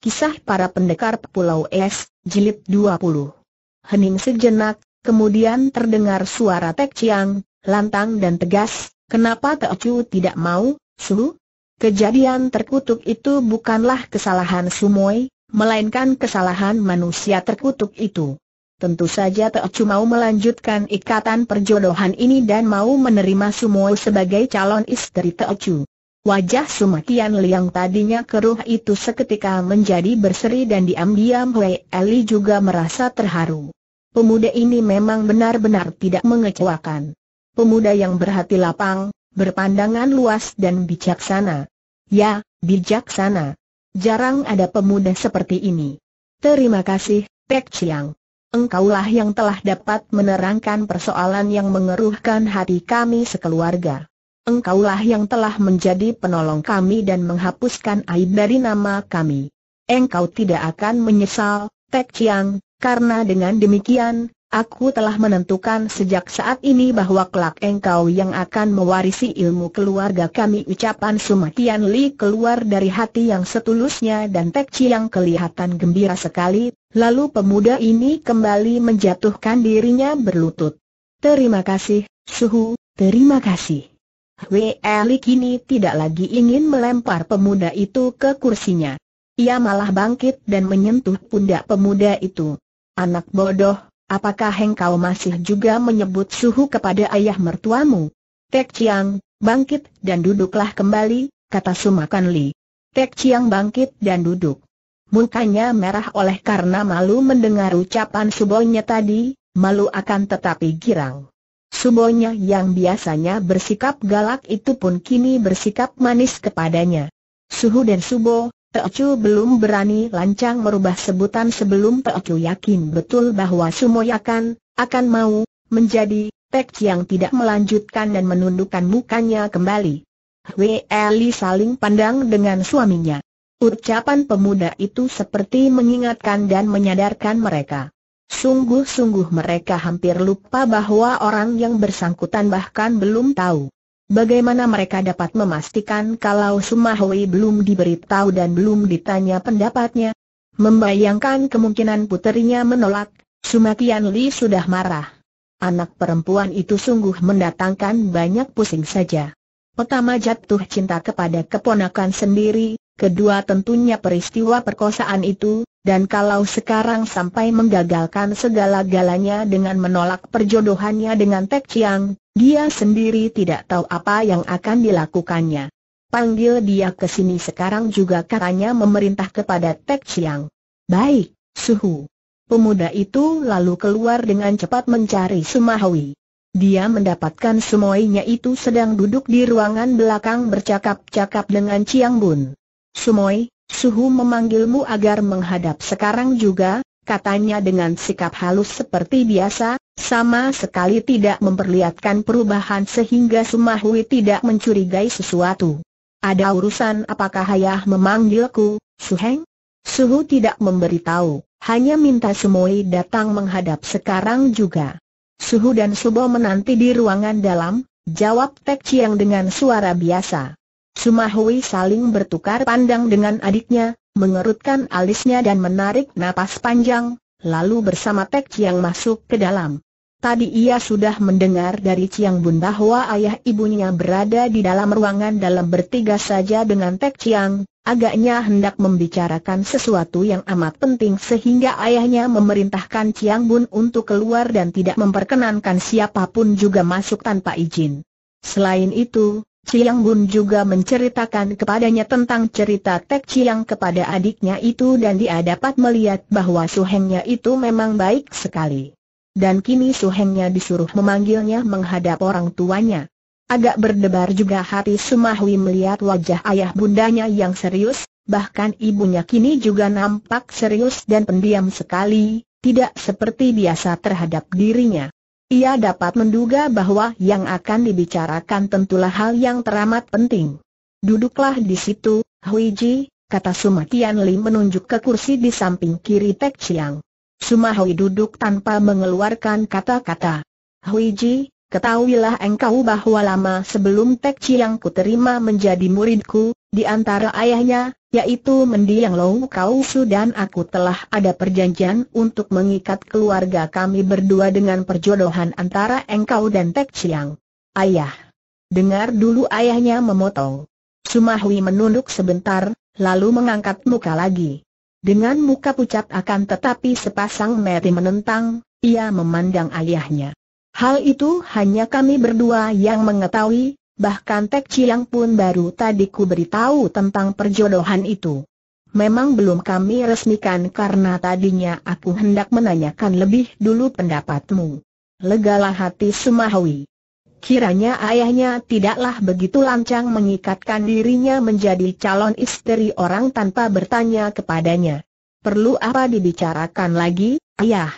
Kisah para pendekar Pulau Es, Jilid 20. Hening sejenak, kemudian terdengar suara Tek Chiang, lantang dan tegas, kenapa Tek Chu tidak mau, Su? Kejadian terkutuk itu bukanlah kesalahan Sumoi, melainkan kesalahan manusia terkutuk itu. Tentu saja Tek Chu mau melanjutkan ikatan perjodohan ini dan mau menerima Sumoi sebagai calon istri Tek Chu. Wajah Sumakian Liang tadinya keruh itu seketika menjadi berseri dan diam-diam Wei Eli juga merasa terharu. Pemuda ini memang benar-benar tidak mengecewakan. Pemuda yang berhati lapang, berpandangan luas dan bijaksana. Ya, bijaksana. Jarang ada pemuda seperti ini. Terima kasih, Pek Chiang. Engkaulah yang telah dapat menerangkan persoalan yang mengeruhkan hati kami sekeluarga engkaulah yang telah menjadi penolong kami dan menghapuskan aib dari nama kami. Engkau tidak akan menyesal, Tek Chiang, karena dengan demikian, aku telah menentukan sejak saat ini bahwa kelak engkau yang akan mewarisi ilmu keluarga kami. Ucapan Sumatian Li keluar dari hati yang setulusnya dan Tek Chiang kelihatan gembira sekali, lalu pemuda ini kembali menjatuhkan dirinya berlutut. Terima kasih, Suhu, terima kasih. Wei Eli kini tidak lagi ingin melempar pemuda itu ke kursinya. Ia malah bangkit dan menyentuh pundak pemuda itu. Anak bodoh, apakah engkau masih juga menyebut suhu kepada ayah mertuamu? Tek Chiang, bangkit dan duduklah kembali, kata Sumakan Li. Tek Chiang bangkit dan duduk. Mukanya merah oleh karena malu mendengar ucapan subonya tadi, malu akan tetapi girang. Sumonya yang biasanya bersikap galak itu pun kini bersikap manis kepadanya. Suhu dan Subo, Teocu belum berani lancang merubah sebutan sebelum Teocu yakin betul bahwa yakan akan mau, menjadi, Pek yang tidak melanjutkan dan menundukkan mukanya kembali. Weli saling pandang dengan suaminya. Ucapan pemuda itu seperti mengingatkan dan menyadarkan mereka. Sungguh-sungguh mereka hampir lupa bahwa orang yang bersangkutan bahkan belum tahu. Bagaimana mereka dapat memastikan kalau Sumahui belum diberitahu dan belum ditanya pendapatnya? Membayangkan kemungkinan puterinya menolak, Sumakian Li sudah marah. Anak perempuan itu sungguh mendatangkan banyak pusing saja. Pertama jatuh cinta kepada keponakan sendiri, Kedua tentunya peristiwa perkosaan itu, dan kalau sekarang sampai menggagalkan segala-galanya dengan menolak perjodohannya dengan Tek Chiang, dia sendiri tidak tahu apa yang akan dilakukannya. Panggil dia ke sini sekarang juga katanya memerintah kepada Tek Chiang. Baik, suhu. Pemuda itu lalu keluar dengan cepat mencari Sumahui. Dia mendapatkan semuanya itu sedang duduk di ruangan belakang bercakap-cakap dengan Chiang Bun. Sumoi, Suhu memanggilmu agar menghadap sekarang juga, katanya dengan sikap halus seperti biasa, sama sekali tidak memperlihatkan perubahan sehingga Sumahui tidak mencurigai sesuatu. Ada urusan apakah ayah memanggilku, Suheng? Suhu tidak memberitahu, hanya minta Sumoi datang menghadap sekarang juga. Suhu dan Subo menanti di ruangan dalam, jawab Tek Chiang dengan suara biasa. Sumahui saling bertukar pandang dengan adiknya, mengerutkan alisnya dan menarik napas panjang, lalu bersama Teck Chiang masuk ke dalam. Tadi ia sudah mendengar dari Chiang Bun bahwa ayah ibunya berada di dalam ruangan dalam bertiga saja dengan Teck Chiang, agaknya hendak membicarakan sesuatu yang amat penting sehingga ayahnya memerintahkan Chiang Bun untuk keluar dan tidak memperkenankan siapapun juga masuk tanpa izin. Selain itu, Chiang Bun juga menceritakan kepadanya tentang cerita Tek Chiang kepada adiknya itu dan dia dapat melihat bahwa suhengnya itu memang baik sekali. Dan kini suhengnya disuruh memanggilnya menghadap orang tuanya. Agak berdebar juga hati Sumahwi melihat wajah ayah bundanya yang serius, bahkan ibunya kini juga nampak serius dan pendiam sekali, tidak seperti biasa terhadap dirinya. Ia dapat menduga bahwa yang akan dibicarakan tentulah hal yang teramat penting. Duduklah di situ, Huiji, kata Suma Tian Lim menunjuk ke kursi di samping kiri Tek Chiang. Suma Hui duduk tanpa mengeluarkan kata-kata. Huiji, ketahuilah engkau bahwa lama sebelum Tek Chiang ku terima menjadi muridku, di antara ayahnya, yaitu mendiang Lou Kau Su dan aku telah ada perjanjian untuk mengikat keluarga kami berdua dengan perjodohan antara engkau dan Tek Chiang. Ayah. Dengar dulu ayahnya memotong. Sumahui menunduk sebentar, lalu mengangkat muka lagi. Dengan muka pucat akan tetapi sepasang mata menentang, ia memandang ayahnya. Hal itu hanya kami berdua yang mengetahui, bahkan Tek Chiang pun baru tadi ku beritahu tentang perjodohan itu. Memang belum kami resmikan karena tadinya aku hendak menanyakan lebih dulu pendapatmu. Legalah hati Sumahwi. Kiranya ayahnya tidaklah begitu lancang mengikatkan dirinya menjadi calon istri orang tanpa bertanya kepadanya. Perlu apa dibicarakan lagi, ayah?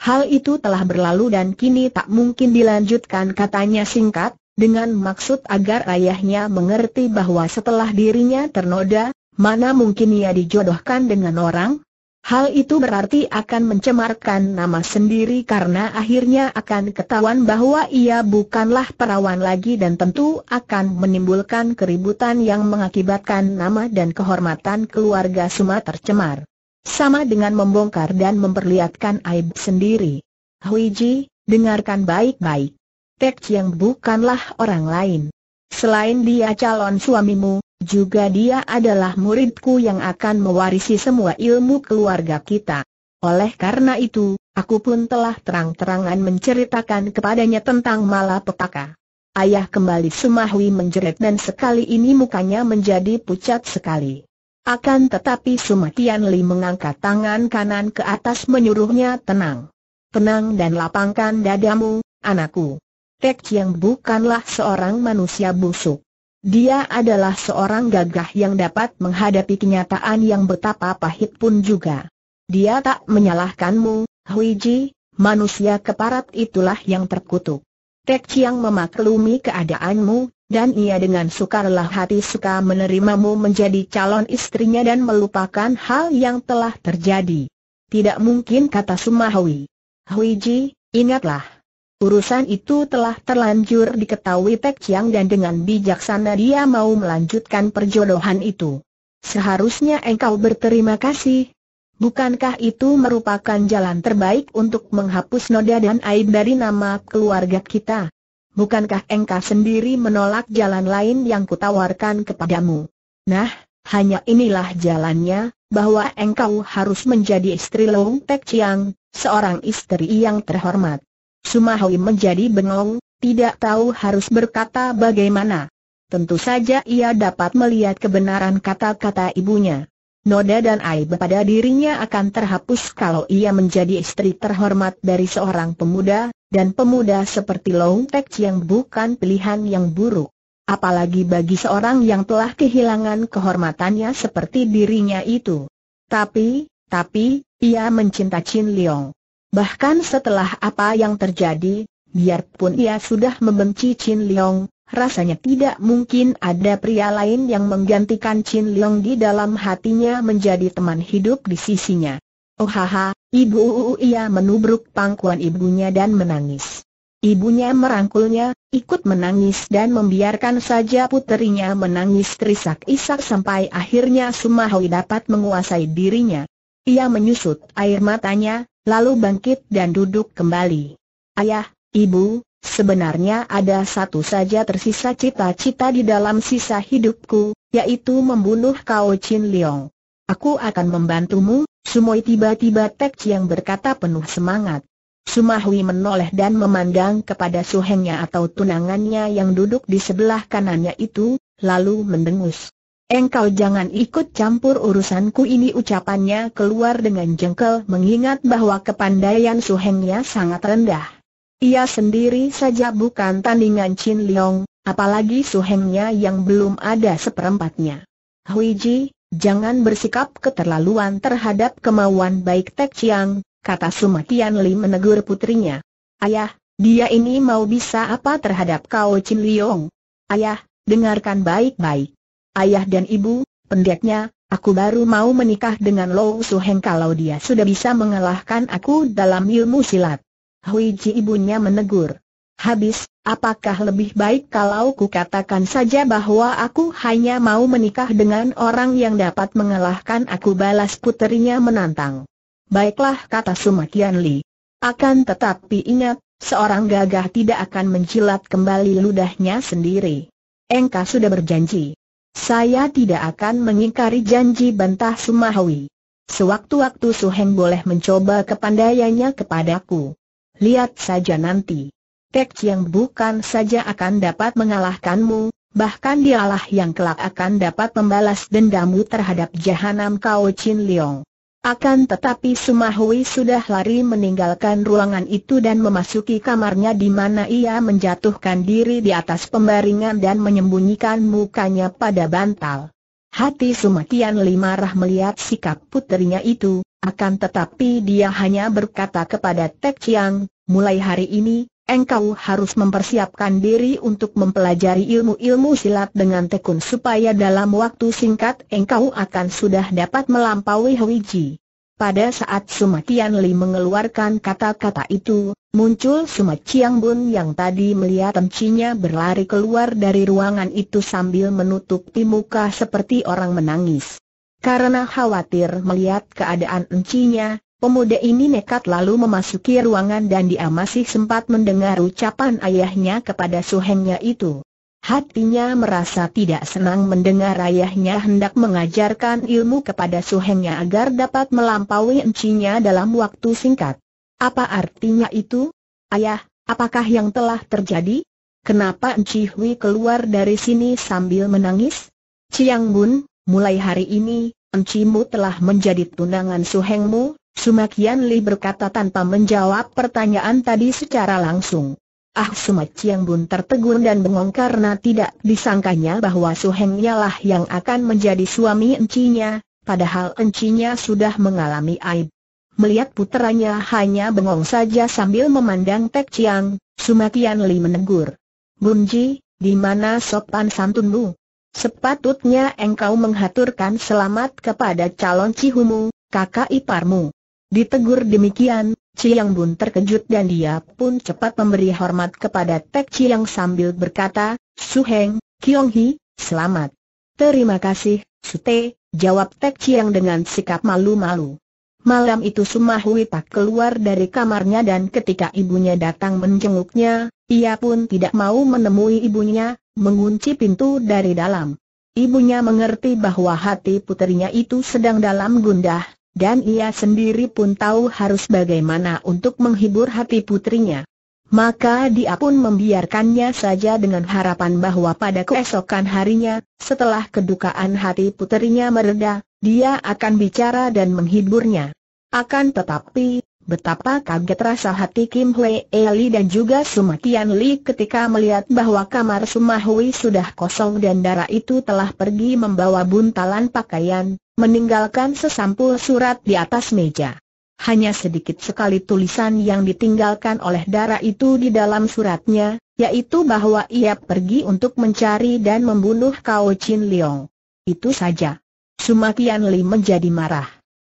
Hal itu telah berlalu dan kini tak mungkin dilanjutkan katanya singkat, dengan maksud agar ayahnya mengerti bahwa setelah dirinya ternoda, mana mungkin ia dijodohkan dengan orang? Hal itu berarti akan mencemarkan nama sendiri karena akhirnya akan ketahuan bahwa ia bukanlah perawan lagi dan tentu akan menimbulkan keributan yang mengakibatkan nama dan kehormatan keluarga Suma tercemar. Sama dengan membongkar dan memperlihatkan aib sendiri. Huiji, dengarkan baik-baik. Tek yang bukanlah orang lain. Selain dia calon suamimu, juga dia adalah muridku yang akan mewarisi semua ilmu keluarga kita. Oleh karena itu, aku pun telah terang-terangan menceritakan kepadanya tentang malapetaka. Ayah kembali Sumahwi menjerit dan sekali ini mukanya menjadi pucat sekali. Akan tetapi Sumatian Li mengangkat tangan kanan ke atas menyuruhnya tenang. Tenang dan lapangkan dadamu, anakku. Tek Chiang bukanlah seorang manusia busuk. Dia adalah seorang gagah yang dapat menghadapi kenyataan yang betapa pahit pun juga. Dia tak menyalahkanmu, Hui Ji, manusia keparat itulah yang terkutuk. Tek Chiang memaklumi keadaanmu, dan ia dengan sukarlah hati suka menerimamu menjadi calon istrinya dan melupakan hal yang telah terjadi. Tidak mungkin kata Sumahui. Hui Ji, ingatlah. Urusan itu telah terlanjur diketahui Tek Chiang dan dengan bijaksana dia mau melanjutkan perjodohan itu. Seharusnya engkau berterima kasih. Bukankah itu merupakan jalan terbaik untuk menghapus noda dan aib dari nama keluarga kita? Bukankah engkau sendiri menolak jalan lain yang kutawarkan kepadamu? Nah, hanya inilah jalannya, bahwa engkau harus menjadi istri Long Tek Chiang, seorang istri yang terhormat. Sumahui menjadi bengong, tidak tahu harus berkata bagaimana. Tentu saja ia dapat melihat kebenaran kata-kata ibunya. Noda dan aib pada dirinya akan terhapus kalau ia menjadi istri terhormat dari seorang pemuda, dan pemuda seperti Long Tek yang bukan pilihan yang buruk. Apalagi bagi seorang yang telah kehilangan kehormatannya seperti dirinya itu. Tapi, tapi, ia mencinta Chin Leong. Bahkan setelah apa yang terjadi, biarpun ia sudah membenci Chin Leong, rasanya tidak mungkin ada pria lain yang menggantikan Chin Leong di dalam hatinya menjadi teman hidup di sisinya. Oh haha, ibu ia menubruk pangkuan ibunya dan menangis. Ibunya merangkulnya, ikut menangis dan membiarkan saja puterinya menangis terisak-isak sampai akhirnya Sumahui dapat menguasai dirinya. Ia menyusut air matanya, lalu bangkit dan duduk kembali. Ayah, ibu, sebenarnya ada satu saja tersisa cita-cita di dalam sisa hidupku, yaitu membunuh Kao Chin Leong. Aku akan membantumu, Sumoi tiba-tiba Tek Chiang berkata penuh semangat. Sumahui menoleh dan memandang kepada suhengnya atau tunangannya yang duduk di sebelah kanannya itu, lalu mendengus. Engkau jangan ikut campur urusanku ini ucapannya keluar dengan jengkel mengingat bahwa kepandaian Su Hengnya sangat rendah. Ia sendiri saja bukan tandingan Chin Leong, apalagi Su Hengnya yang belum ada seperempatnya. Hui Ji, jangan bersikap keterlaluan terhadap kemauan baik Tek Chiang, kata Sumatian Li menegur putrinya. Ayah, dia ini mau bisa apa terhadap kau Chin Leong? Ayah, dengarkan baik-baik. Ayah dan ibu, pendeknya, aku baru mau menikah dengan Lou Suheng kalau dia sudah bisa mengalahkan aku dalam ilmu silat. Hui Ji ibunya menegur. Habis, apakah lebih baik kalau ku katakan saja bahwa aku hanya mau menikah dengan orang yang dapat mengalahkan aku balas puterinya menantang. Baiklah kata Sumakian Li. Akan tetapi ingat, seorang gagah tidak akan menjilat kembali ludahnya sendiri. Engkau sudah berjanji. Saya tidak akan mengingkari janji bantah Sumahwi. Sewaktu-waktu Suheng boleh mencoba kepandaiannya kepadaku. Lihat saja nanti. Tek yang bukan saja akan dapat mengalahkanmu, bahkan dialah yang kelak akan dapat membalas dendamu terhadap jahanam Kau Chin Leong. Akan tetapi Sumahui sudah lari meninggalkan ruangan itu dan memasuki kamarnya di mana ia menjatuhkan diri di atas pembaringan dan menyembunyikan mukanya pada bantal. Hati Sumakian Limarah melihat sikap putrinya itu, akan tetapi dia hanya berkata kepada Tek Chiang, mulai hari ini, engkau harus mempersiapkan diri untuk mempelajari ilmu-ilmu silat dengan tekun supaya dalam waktu singkat engkau akan sudah dapat melampaui Huiji. Pada saat Sumatian Li mengeluarkan kata-kata itu, muncul Sumat Chiang Bun yang tadi melihat encinya berlari keluar dari ruangan itu sambil menutupi muka seperti orang menangis. Karena khawatir melihat keadaan encinya, Pemuda ini nekat lalu memasuki ruangan dan dia masih sempat mendengar ucapan ayahnya kepada suhengnya itu. Hatinya merasa tidak senang mendengar ayahnya hendak mengajarkan ilmu kepada suhengnya agar dapat melampaui encinya dalam waktu singkat. Apa artinya itu? Ayah, apakah yang telah terjadi? Kenapa Enci Hui keluar dari sini sambil menangis? Ciang Bun, mulai hari ini, Encimu telah menjadi tunangan suhengmu Sumakian Li berkata tanpa menjawab pertanyaan tadi secara langsung. Ah Sumaciang Bun tertegun dan bengong karena tidak disangkanya bahwa Suheng lah yang akan menjadi suami encinya, padahal encinya sudah mengalami aib. Melihat puteranya hanya bengong saja sambil memandang Tek Chiang, Sumakian Li menegur. Bunji, di mana sopan santunmu? Sepatutnya engkau menghaturkan selamat kepada calon cihumu, kakak iparmu. Ditegur demikian, Ciyang Bun terkejut dan dia pun cepat memberi hormat kepada Tek Ciyang sambil berkata, Su Heng, Kiong Hi, selamat. Terima kasih, Sute, jawab Tek Ciyang dengan sikap malu-malu. Malam itu Sumahui tak keluar dari kamarnya dan ketika ibunya datang menjenguknya, ia pun tidak mau menemui ibunya, mengunci pintu dari dalam. Ibunya mengerti bahwa hati putrinya itu sedang dalam gundah, dan ia sendiri pun tahu harus bagaimana untuk menghibur hati putrinya. Maka dia pun membiarkannya saja dengan harapan bahwa pada keesokan harinya, setelah kedukaan hati putrinya mereda, dia akan bicara dan menghiburnya. Akan tetapi, Betapa kaget rasa hati Kim Hui Eli dan juga Sumakian Li ketika melihat bahwa kamar Sumahui sudah kosong dan darah itu telah pergi membawa buntalan pakaian, meninggalkan sesampul surat di atas meja. Hanya sedikit sekali tulisan yang ditinggalkan oleh darah itu di dalam suratnya, yaitu bahwa ia pergi untuk mencari dan membunuh Kao Chin Leong. Itu saja. Sumakian Li menjadi marah.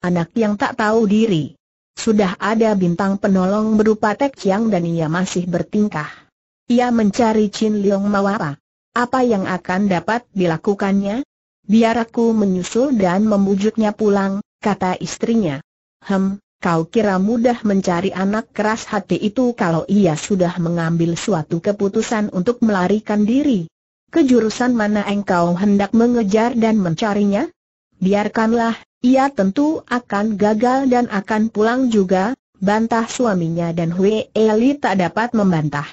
Anak yang tak tahu diri. Sudah ada bintang penolong berupa Tek Chiang dan ia masih bertingkah. Ia mencari Chin Leong Mawara. apa? Apa yang akan dapat dilakukannya? Biar aku menyusul dan membujuknya pulang, kata istrinya. Hem, kau kira mudah mencari anak keras hati itu kalau ia sudah mengambil suatu keputusan untuk melarikan diri? Kejurusan mana engkau hendak mengejar dan mencarinya? Biarkanlah, ia tentu akan gagal dan akan pulang juga, bantah suaminya dan Hui Eli tak dapat membantah.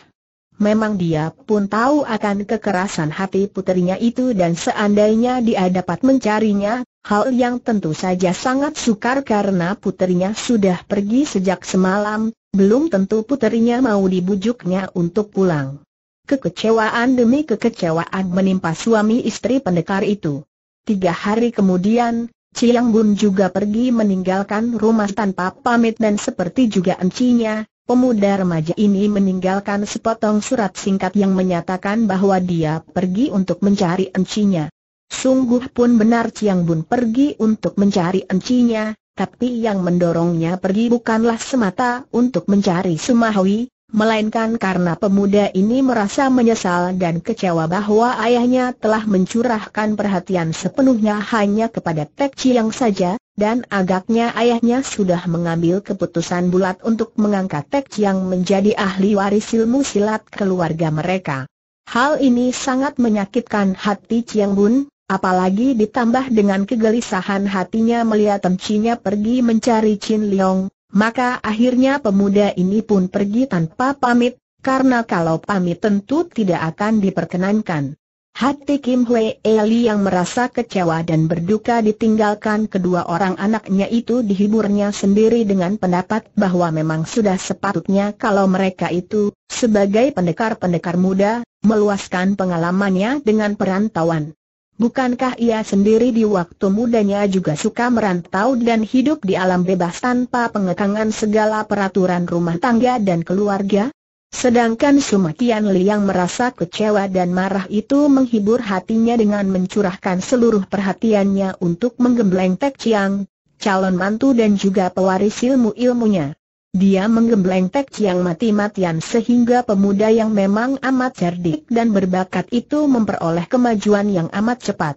Memang dia pun tahu akan kekerasan hati puterinya itu dan seandainya dia dapat mencarinya, hal yang tentu saja sangat sukar karena puterinya sudah pergi sejak semalam, belum tentu puterinya mau dibujuknya untuk pulang. Kekecewaan demi kekecewaan menimpa suami istri pendekar itu. Tiga hari kemudian, Ciang Bun juga pergi meninggalkan rumah tanpa pamit dan seperti juga encinya, pemuda remaja ini meninggalkan sepotong surat singkat yang menyatakan bahwa dia pergi untuk mencari encinya. Sungguh pun benar Ciang Bun pergi untuk mencari encinya, tapi yang mendorongnya pergi bukanlah semata untuk mencari Sumahwi melainkan karena pemuda ini merasa menyesal dan kecewa bahwa ayahnya telah mencurahkan perhatian sepenuhnya hanya kepada Tek Chiang saja, dan agaknya ayahnya sudah mengambil keputusan bulat untuk mengangkat Tek Chiang menjadi ahli waris ilmu silat keluarga mereka. Hal ini sangat menyakitkan hati Chiang Bun, apalagi ditambah dengan kegelisahan hatinya melihat Encinya pergi mencari Chin Leong, maka akhirnya pemuda ini pun pergi tanpa pamit, karena kalau pamit tentu tidak akan diperkenankan. Hati Kim Hwee Eli yang merasa kecewa dan berduka ditinggalkan kedua orang anaknya itu dihiburnya sendiri dengan pendapat bahwa memang sudah sepatutnya kalau mereka itu, sebagai pendekar-pendekar muda, meluaskan pengalamannya dengan perantauan. Bukankah ia sendiri di waktu mudanya juga suka merantau dan hidup di alam bebas tanpa pengekangan segala peraturan rumah tangga dan keluarga? Sedangkan Sumatian yang merasa kecewa dan marah itu menghibur hatinya dengan mencurahkan seluruh perhatiannya untuk menggembleng Tek Chiang, calon mantu dan juga pewaris ilmu-ilmunya. Dia menggembleng Tek Chiang mati-matian sehingga pemuda yang memang amat cerdik dan berbakat itu memperoleh kemajuan yang amat cepat.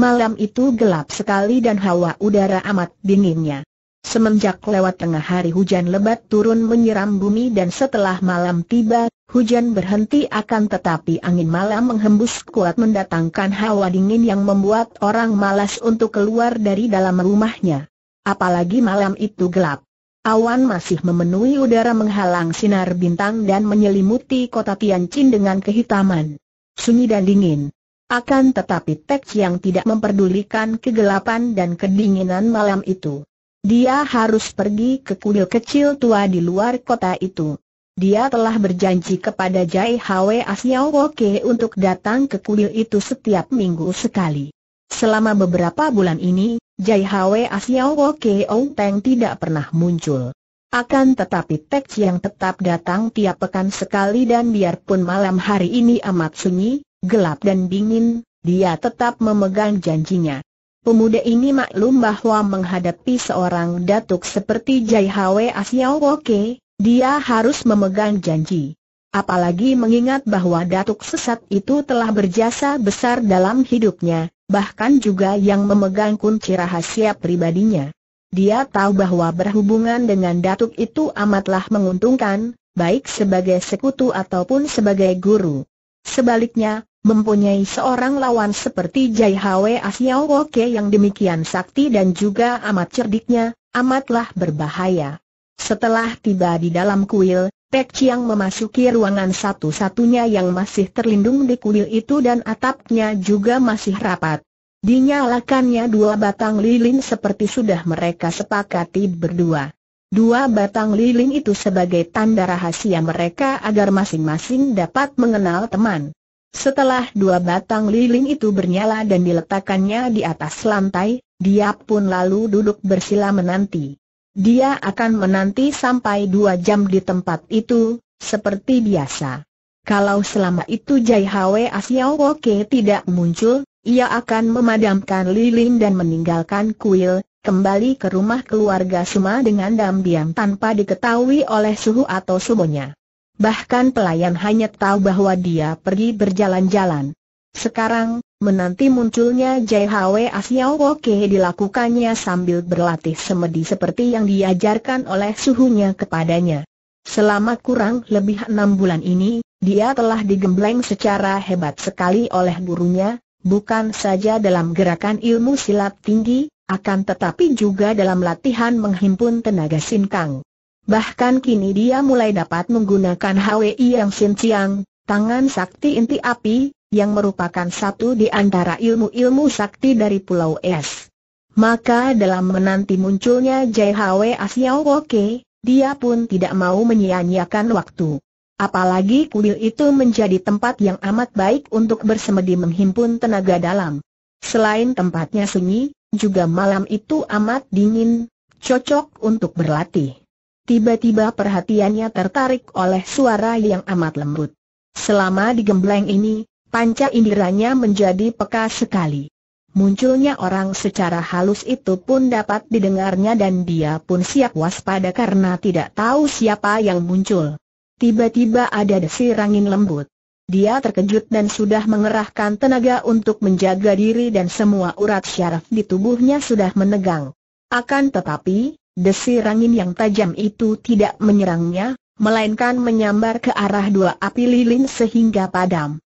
Malam itu gelap sekali dan hawa udara amat dinginnya. Semenjak lewat tengah hari hujan lebat turun menyiram bumi dan setelah malam tiba, hujan berhenti akan tetapi angin malam menghembus kuat mendatangkan hawa dingin yang membuat orang malas untuk keluar dari dalam rumahnya. Apalagi malam itu gelap. Awan masih memenuhi udara menghalang sinar bintang dan menyelimuti kota Tianjin dengan kehitaman. Sunyi dan dingin. Akan tetapi Tek yang tidak memperdulikan kegelapan dan kedinginan malam itu. Dia harus pergi ke kuil kecil tua di luar kota itu. Dia telah berjanji kepada Jai Hwe Asiao Woke untuk datang ke kuil itu setiap minggu sekali. Selama beberapa bulan ini, Jai Hwe Asiao Ong Teng tidak pernah muncul. Akan tetapi Tek Chiang tetap datang tiap pekan sekali dan biarpun malam hari ini amat sunyi, gelap dan dingin, dia tetap memegang janjinya. Pemuda ini maklum bahwa menghadapi seorang datuk seperti Jai Hwe Asiao Ke, dia harus memegang janji. Apalagi mengingat bahwa Datuk Sesat itu telah berjasa besar dalam hidupnya, bahkan juga yang memegang kunci rahasia pribadinya. Dia tahu bahwa berhubungan dengan Datuk itu amatlah menguntungkan, baik sebagai sekutu ataupun sebagai guru. Sebaliknya, mempunyai seorang lawan seperti Jai Hwe Asiao Woke yang demikian sakti dan juga amat cerdiknya, amatlah berbahaya. Setelah tiba di dalam kuil, Pek Chiang memasuki ruangan satu-satunya yang masih terlindung di kuil itu dan atapnya juga masih rapat. Dinyalakannya dua batang lilin seperti sudah mereka sepakati berdua. Dua batang lilin itu sebagai tanda rahasia mereka agar masing-masing dapat mengenal teman. Setelah dua batang lilin itu bernyala dan diletakkannya di atas lantai, dia pun lalu duduk bersila menanti. Dia akan menanti sampai dua jam di tempat itu, seperti biasa. Kalau selama itu Jai Hwe Asiao Woke tidak muncul, ia akan memadamkan lilin dan meninggalkan kuil, kembali ke rumah keluarga Suma dengan diam-diam tanpa diketahui oleh suhu atau sumonya. Bahkan pelayan hanya tahu bahwa dia pergi berjalan-jalan. Sekarang, menanti munculnya Jai Hwe Asiao Woke dilakukannya sambil berlatih semedi seperti yang diajarkan oleh suhunya kepadanya. Selama kurang lebih enam bulan ini, dia telah digembleng secara hebat sekali oleh gurunya, bukan saja dalam gerakan ilmu silat tinggi, akan tetapi juga dalam latihan menghimpun tenaga sinkang. Bahkan kini dia mulai dapat menggunakan HWI yang sinciang, tangan sakti inti api, yang merupakan satu di antara ilmu-ilmu sakti dari Pulau Es. Maka dalam menanti munculnya Jai Hwe Asiao Oke, dia pun tidak mau menyia-nyiakan waktu. Apalagi kuil itu menjadi tempat yang amat baik untuk bersemedi menghimpun tenaga dalam. Selain tempatnya sunyi, juga malam itu amat dingin, cocok untuk berlatih. Tiba-tiba perhatiannya tertarik oleh suara yang amat lembut. Selama digembleng ini, Panca indiranya menjadi peka sekali. Munculnya orang secara halus itu pun dapat didengarnya dan dia pun siap waspada karena tidak tahu siapa yang muncul. Tiba-tiba ada desi rangin lembut. Dia terkejut dan sudah mengerahkan tenaga untuk menjaga diri dan semua urat syaraf di tubuhnya sudah menegang. Akan tetapi, desi rangin yang tajam itu tidak menyerangnya, melainkan menyambar ke arah dua api lilin sehingga padam.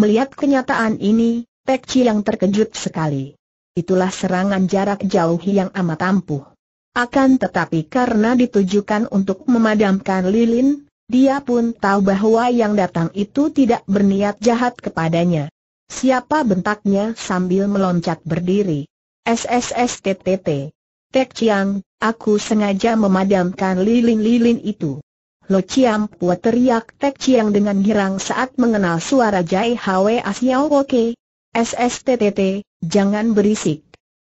Melihat kenyataan ini, Pek yang terkejut sekali. Itulah serangan jarak jauh yang amat ampuh. Akan tetapi karena ditujukan untuk memadamkan lilin, dia pun tahu bahwa yang datang itu tidak berniat jahat kepadanya. Siapa bentaknya sambil meloncat berdiri. SSSTTT. Tek Chiang, aku sengaja memadamkan lilin-lilin itu. Lo Chiam Pua teriak Tek Chiang dengan girang saat mengenal suara Jai Hwe Asiao Oke. SSTTT, jangan berisik.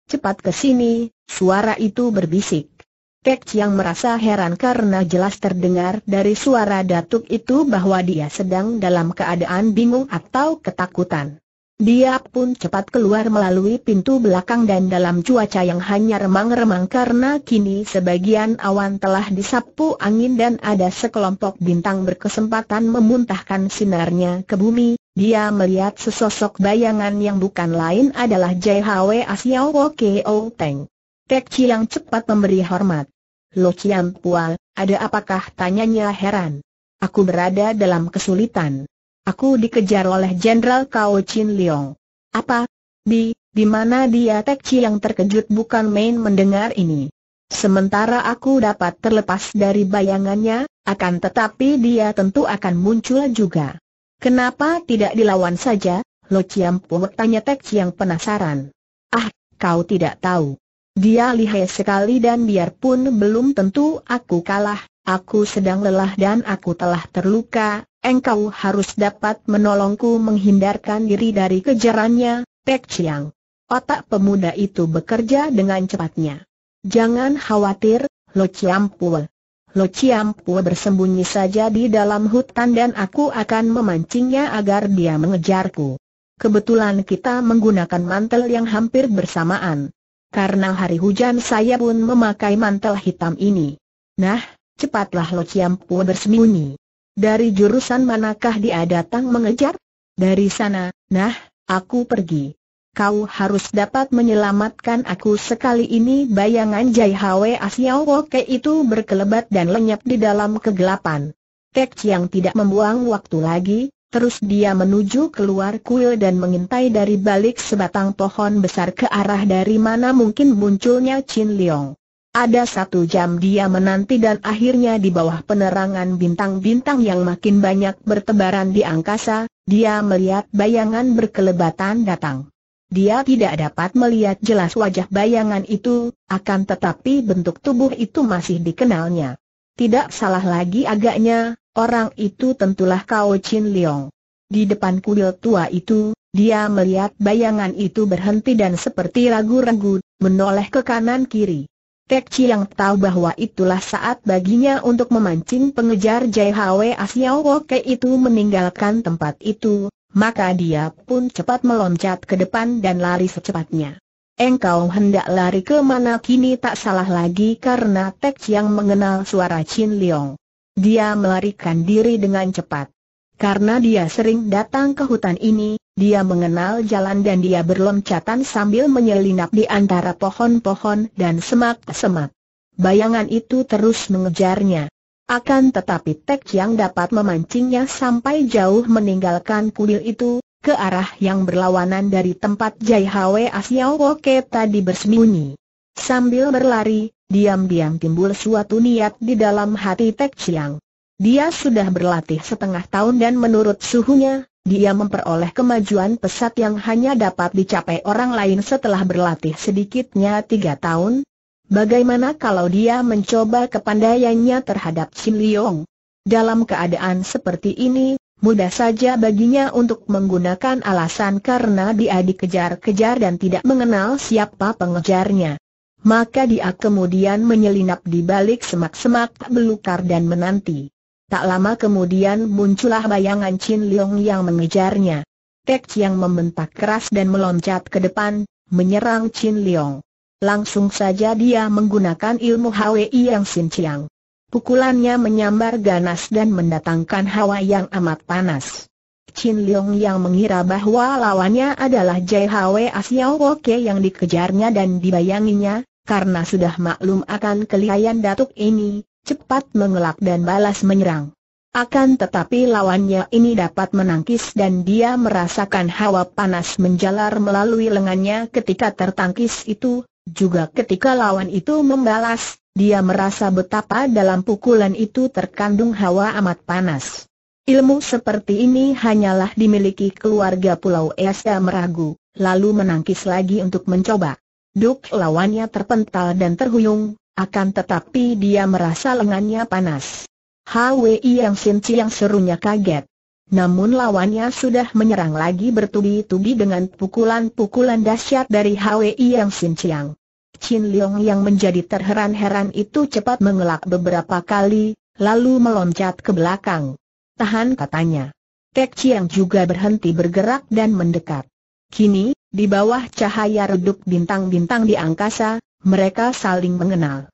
Cepat ke sini, suara itu berbisik. Tek Chiang merasa heran karena jelas terdengar dari suara datuk itu bahwa dia sedang dalam keadaan bingung atau ketakutan. Dia pun cepat keluar melalui pintu belakang dan dalam cuaca yang hanya remang-remang karena kini sebagian awan telah disapu angin dan ada sekelompok bintang berkesempatan memuntahkan sinarnya ke bumi, dia melihat sesosok bayangan yang bukan lain adalah Hwe Asiao Keo Teng. Tek Chi yang cepat memberi hormat. Lo Chiam Pual, ada apakah tanyanya heran? Aku berada dalam kesulitan. Aku dikejar oleh Jenderal Kao Chin Leong. Apa? Di, di mana dia Chi yang terkejut bukan main mendengar ini. Sementara aku dapat terlepas dari bayangannya, akan tetapi dia tentu akan muncul juga. Kenapa tidak dilawan saja? Lo Chiam Pu tanya Tek yang penasaran. Ah, kau tidak tahu. Dia lihai sekali dan biarpun belum tentu aku kalah, aku sedang lelah dan aku telah terluka, engkau harus dapat menolongku menghindarkan diri dari kejarannya, Pek Chiang. Otak pemuda itu bekerja dengan cepatnya. Jangan khawatir, Lo Pue. Lo Pue bersembunyi saja di dalam hutan dan aku akan memancingnya agar dia mengejarku. Kebetulan kita menggunakan mantel yang hampir bersamaan. Karena hari hujan saya pun memakai mantel hitam ini. Nah, cepatlah Lo Pue bersembunyi. Dari jurusan manakah dia datang mengejar? Dari sana, nah, aku pergi. Kau harus dapat menyelamatkan aku sekali ini bayangan Jai Hwe Asiao Woke itu berkelebat dan lenyap di dalam kegelapan. Tek yang tidak membuang waktu lagi, terus dia menuju keluar kuil dan mengintai dari balik sebatang pohon besar ke arah dari mana mungkin munculnya Chin Leong. Ada satu jam dia menanti dan akhirnya di bawah penerangan bintang-bintang yang makin banyak bertebaran di angkasa, dia melihat bayangan berkelebatan datang. Dia tidak dapat melihat jelas wajah bayangan itu, akan tetapi bentuk tubuh itu masih dikenalnya. Tidak salah lagi agaknya, orang itu tentulah Kao Chin Leong. Di depan kuil tua itu, dia melihat bayangan itu berhenti dan seperti ragu-ragu, menoleh ke kanan kiri. Tek Chi yang tahu bahwa itulah saat baginya untuk memancing pengejar Hwe Asiao Woke itu meninggalkan tempat itu, maka dia pun cepat meloncat ke depan dan lari secepatnya. Engkau hendak lari ke mana kini tak salah lagi karena Tek yang mengenal suara Chin Leong. Dia melarikan diri dengan cepat. Karena dia sering datang ke hutan ini, dia mengenal jalan dan dia berloncatan sambil menyelinap di antara pohon-pohon dan semak-semak. Bayangan itu terus mengejarnya. Akan tetapi Tek yang dapat memancingnya sampai jauh meninggalkan kuil itu, ke arah yang berlawanan dari tempat Jai Hwe Asiao Woke tadi bersembunyi. Sambil berlari, diam-diam timbul suatu niat di dalam hati Tek Chiang. Dia sudah berlatih setengah tahun dan menurut suhunya, dia memperoleh kemajuan pesat yang hanya dapat dicapai orang lain setelah berlatih sedikitnya tiga tahun. Bagaimana kalau dia mencoba kepandaiannya terhadap Sim Liong? Dalam keadaan seperti ini, Mudah saja baginya untuk menggunakan alasan karena dia dikejar-kejar dan tidak mengenal siapa pengejarnya. Maka dia kemudian menyelinap di balik semak-semak belukar dan menanti. Tak lama kemudian muncullah bayangan Chin Leong yang mengejarnya. Tek Chiang membentak keras dan meloncat ke depan, menyerang Chin Leong. Langsung saja dia menggunakan ilmu Hwi yang Sin Chiang. Pukulannya menyambar ganas dan mendatangkan hawa yang amat panas. Chin Leong yang mengira bahwa lawannya adalah Jai Hwi Asiao Woke yang dikejarnya dan dibayanginya, karena sudah maklum akan kelihayan datuk ini, cepat mengelak dan balas menyerang. Akan tetapi lawannya ini dapat menangkis dan dia merasakan hawa panas menjalar melalui lengannya ketika tertangkis itu, juga ketika lawan itu membalas, dia merasa betapa dalam pukulan itu terkandung hawa amat panas. Ilmu seperti ini hanyalah dimiliki keluarga Pulau Esa Meragu, lalu menangkis lagi untuk mencoba. Duk lawannya terpental dan terhuyung, akan tetapi dia merasa lengannya panas. Hwi Yang sinci yang serunya kaget. Namun lawannya sudah menyerang lagi bertubi-tubi dengan pukulan-pukulan dahsyat dari Hwi Yang sinci Chiang. Chin Leong yang menjadi terheran-heran itu cepat mengelak beberapa kali, lalu meloncat ke belakang. Tahan katanya. Tek Chiang juga berhenti bergerak dan mendekat. Kini, di bawah cahaya redup bintang-bintang di angkasa, mereka saling mengenal.